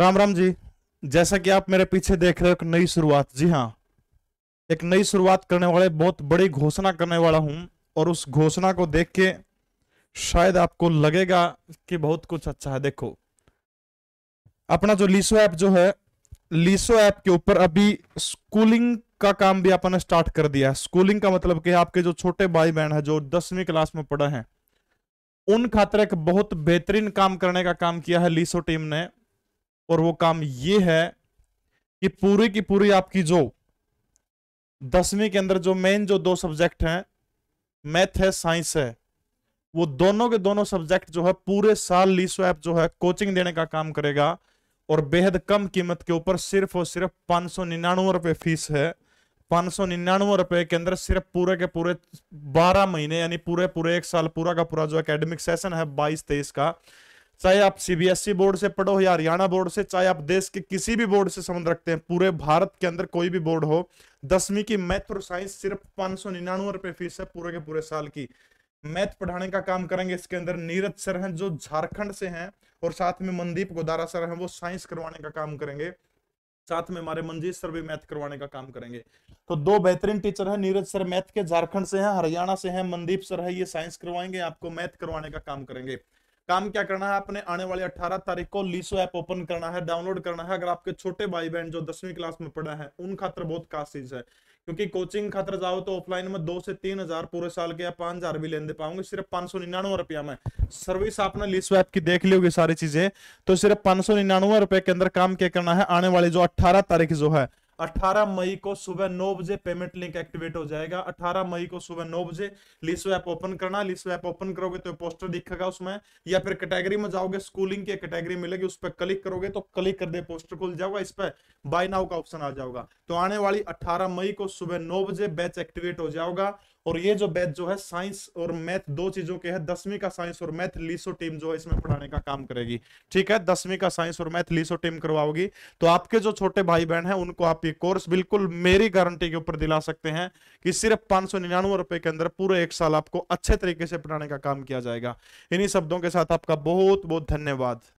राम राम जी जैसा कि आप मेरे पीछे देख रहे हो एक नई शुरुआत जी हाँ एक नई शुरुआत करने वाले बहुत बड़ी घोषणा करने वाला हूं और उस घोषणा को देख के शायद आपको लगेगा कि बहुत कुछ अच्छा है देखो अपना जो लीसो ऐप जो है लीसो ऐप के ऊपर अभी स्कूलिंग का काम भी अपन स्टार्ट कर दिया है स्कूलिंग का मतलब कि आपके जो छोटे भाई बहन है जो दसवीं क्लास में पढ़े हैं उन खातर एक बहुत बेहतरीन काम करने का काम किया है लीसो टीम ने और वो काम ये है कि पूरी की पूरी आपकी जो दसवीं के अंदर जो मेन जो दो सब्जेक्ट हैं मैथ है साइंस है वो दोनों के दोनों सब्जेक्ट जो है पूरे साल लीसो ऐप जो है कोचिंग देने का काम करेगा और बेहद कम कीमत के ऊपर सिर्फ और सिर्फ पाँच सौ निन्यानवे रुपये फीस है पाँच सौ निन्यानवे रुपये के अंदर सिर्फ पूरे के पूरे बारह महीने यानी पूरे पूरे एक साल पूरा का पूरा जो एकेडमिक सेशन है बाईस तेईस का चाहे आप सीबीएसई e बोर्ड से पढ़ो या हरियाणा बोर्ड से चाहे आप देश के किसी भी बोर्ड से संबंध रखते हैं पूरे भारत के अंदर कोई भी बोर्ड हो दसवीं की मैथ और साइंस सिर्फ पांच सौ निन्यानवे रुपए फीस है पूरे के पूरे साल की मैथ पढ़ाने का काम करेंगे इसके अंदर नीरज सर हैं जो झारखंड से हैं और साथ में मनदीप गोदारा सर हैं वो साइंस करवाने का काम करेंगे साथ में हमारे मंजीत सर भी मैथ करवाने का काम करेंगे तो दो बेहतरीन टीचर हैं नीरज सर मैथ के झारखंड से हैं हरियाणा से हैं मनदीप सर है ये साइंस करवाएंगे आपको मैथ करवाने का काम करेंगे काम क्या करना है आपने आने वाली 18 तारीख को लीसो ऐप ओपन करना है डाउनलोड करना है अगर आपके छोटे भाई बहन जो दसवीं क्लास में पढ़ा है उन खातर बहुत खास चीज है क्योंकि कोचिंग खातर जाओ तो ऑफलाइन में दो से तीन हजार पूरे साल के या पांच हजार भी लेन दे पाऊंगे सिर्फ पांच सौ निन्यानवे रुपया में सर्विस आपने लिस्ट ऐप की देख ली होगी सारी चीजें तो सिर्फ पांच सौ निन्यानवे रुपए के अंदर काम क्या करना है आने वाली जो अट्ठारह तारीख जो है 18 मई को सुबह नौ बजे पेमेंट लिंक एक्टिवेट हो जाएगा 18 मई को सुबह नौ बजे लिस्ट ऐप ओपन करना लिस्ट ऐप ओपन करोगे तो पोस्टर दिखेगा उसमें या फिर कैटेगरी में जाओगे स्कूलिंग की कैटेगरी मिलेगी उस पर क्लिक करोगे तो क्लिक कर दे पोस्टर खुल जाएगा इस पर बाय नाउ का ऑप्शन आ जाएगा तो आने वाली अठारह मई को सुबह नौ बजे बैच एक्टिवेट हो जाओगा और ये जो बैच जो है साइंस और मैथ दो चीजों के है दसवीं का साइंस और मैथ लीसो टीम जो है इसमें पढ़ाने का काम करेगी ठीक है दसवीं का साइंस और मैथ लीसो टीम करवाओगी तो आपके जो छोटे भाई बहन है उनको आप गारंटी कोर्स बिल्कुल मेरी गारंटी के ऊपर दिला सकते हैं कि सिर्फ पांच सौ निन्यानवे रुपए के अंदर पूरे एक साल आपको अच्छे तरीके से पढ़ाने का काम किया जाएगा इन्हीं शब्दों के साथ आपका बहुत बहुत धन्यवाद